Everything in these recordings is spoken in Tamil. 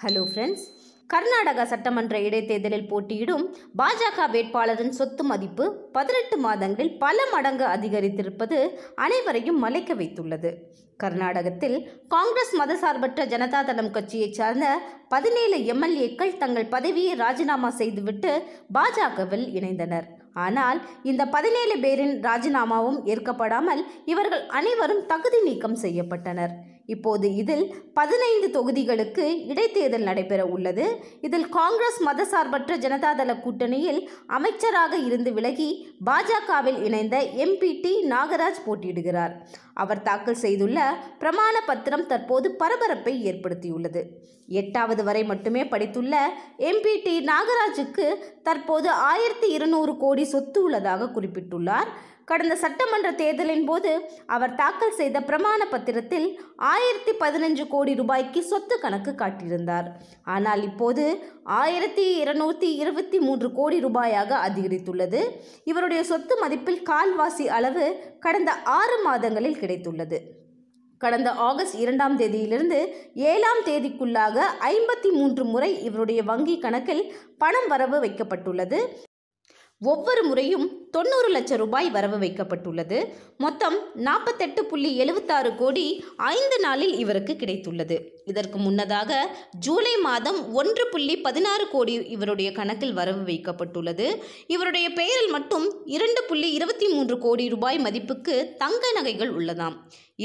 ஹலோ ஃப்ரெண்ட்ஸ் கர்நாடக சட்டமன்ற இடைத்தேர்தலில் போட்டியிடும் பாஜக வேட்பாளரின் சொத்து மதிப்பு பதினெட்டு மாதங்களில் பல மடங்கு அதிகரித்திருப்பது அனைவரையும் மலைக்க வைத்துள்ளது கர்நாடகத்தில் காங்கிரஸ் மதசார்பற்ற ஜனதா தளம் கட்சியைச் சார்ந்த பதினேழு எம்எல்ஏக்கள் தங்கள் பதவியை ராஜினாமா செய்துவிட்டு பாஜகவில் இணைந்தனர் ஆனால் இந்த பதினேழு பேரின் ராஜினாமாவும் ஏற்கப்படாமல் இவர்கள் அனைவரும் தகுதி நீக்கம் செய்யப்பட்டனர் இப்போது இதில் பதினைந்து தொகுதிகளுக்கு இடைத்தேர்தல் நடைபெற உள்ளது இதில் காங்கிரஸ் மதசார்பற்ற ஜனதாதள கூட்டணியில் அமைச்சராக இருந்து விலகி பாஜகவில் இணைந்த எம்பிடி டி நாகராஜ் போட்டியிடுகிறார் அவர் தாக்கல் செய்துள்ள பிரமாண பத்திரம் தற்போது பரபரப்பை ஏற்படுத்தியுள்ளது எட்டாவது வரை மட்டுமே படித்துள்ள எம்பிடி டி நாகராஜுக்கு தற்போது ஆயிரத்தி இருநூறு கோடி சொத்து உள்ளதாக குறிப்பிட்டுள்ளார் கடந்த சட்டமன்ற தேர்தலின் போது அவர் தாக்கல் செய்த பிரமாண பத்திரத்தில் ஆயிரத்தி பதினஞ்சு கோடி ரூபாய்க்கு சொத்து கணக்கு காட்டியிருந்தார் ஆனால் இப்போது ஆயிரத்தி இருநூற்றி இருபத்தி மூன்று கோடி ரூபாயாக அதிகரித்துள்ளது இவருடைய சொத்து மதிப்பில் கால்வாசி அளவு கடந்த ஆறு மாதங்களில் கிடைத்துள்ளது கடந்த ஆகஸ்ட் இரண்டாம் தேதியிலிருந்து ஏழாம் தேதிக்குள்ளாக ஐம்பத்தி மூன்று முறை இவருடைய வங்கி கணக்கில் பணம் வரவு வைக்கப்பட்டுள்ளது ஒவ்வொரு முறையும் தொண்ணூறு லட்சம் ரூபாய் வரவு வைக்கப்பட்டுள்ளது மொத்தம் நாற்பத்தெட்டு புள்ளி எழுபத்தாறு கோடி ஐந்து நாளில் இவருக்கு கிடைத்துள்ளது இதற்கு முன்னதாக ஜூலை மாதம் ஒன்று புள்ளி பதினாறு கோடி இவருடைய கணக்கில் வரவு வைக்கப்பட்டுள்ளது இவருடைய பெயரில் மட்டும் இரண்டு புள்ளி இருபத்தி மூன்று கோடி ரூபாய் மதிப்புக்கு தங்க நகைகள் உள்ளதாம்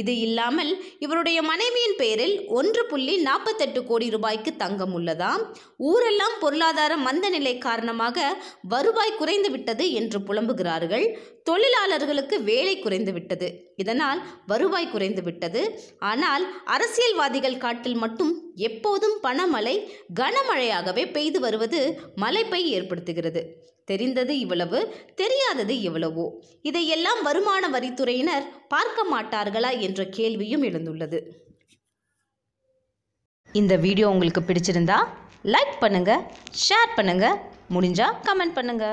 இது இல்லாமல் இவருடைய மனைவியின் பெயரில் ஒன்று புள்ளி நாற்பத்தெட்டு கோடி ரூபாய்க்கு தங்கம் உள்ளதாம் ஊரெல்லாம் பொருளாதார மந்த நிலை காரணமாக வருவாய் குறை குறைந்துவிட்டது என்று புலம்புகிறார்கள் தொழிலாளர்களுக்கு வேலை குறைந்துவிட்டது இதனால் வருவாய் குறைந்துவிட்டது ஆனால் அரசியல்வாதிகள் காட்டில் மட்டும் எப்போதும் பணமழை கனமழையாகவே பெய்து வருவது மலைப்பை ஏற்படுத்துகிறது தெரிந்தது இவ்வளவு தெரியாதது இவ்வளவோ இதையெல்லாம் வருமான வரித்துறையினர் பார்க்க மாட்டார்களா என்ற கேள்வியும் எழுந்துள்ளது இந்த வீடியோ உங்களுக்கு பிடிச்சிருந்தா லைக் பண்ணுங்க ஷேர் பண்ணுங்க முடிஞ்சா கமெண்ட் பண்ணுங்க